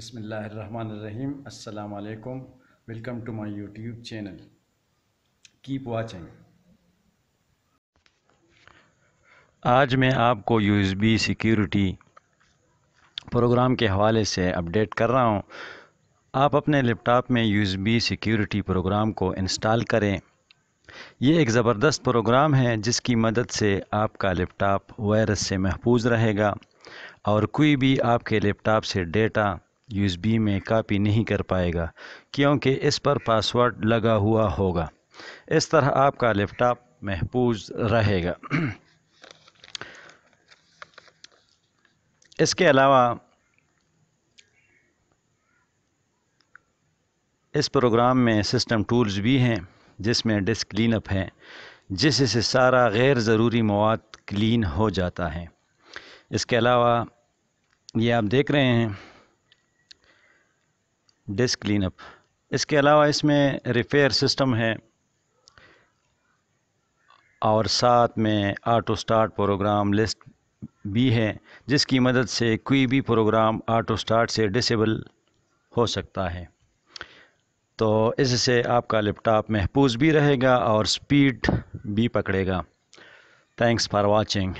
Bismillahirrahmanirrahim. Assalamu welcome to to YouTube channel keep Keep आज मैं आपको यूएसबी सिक्योरिटी प्रोग्राम के हवाले से अपडेट कर रहा हूँ आप अपने लैपटॉप में यूएसबी सिक्योरिटी प्रोग्राम को इंस्टॉल करें ये एक ज़बरदस्त प्रोग्राम है जिसकी मदद से आपका लैपटॉप वायरस से महफूज रहेगा और कोई भी आपके लैपटॉप से डेटा यूएसबी में कॉपी नहीं कर पाएगा क्योंकि इस पर पासवर्ड लगा हुआ होगा इस तरह आपका लैपटॉप महफूज रहेगा इसके अलावा इस प्रोग्राम में सिस्टम टूल्स भी हैं जिसमें डिस्क क्लीनअप है जिससे सारा गैर ज़रूरी मवाद क्लीन हो जाता है इसके अलावा ये आप देख रहे हैं डिस्क क्लीनअप इसके अलावा इसमें रिपेयर सिस्टम है और साथ में ऑटो स्टार्ट प्रोग्राम लिस्ट भी है जिसकी मदद से कोई भी प्रोग्राम ऑटो स्टार्ट से डिसेबल हो सकता है तो इससे आपका लैपटॉप महफूज भी रहेगा और स्पीड भी पकड़ेगा थैंक्स फॉर वाचिंग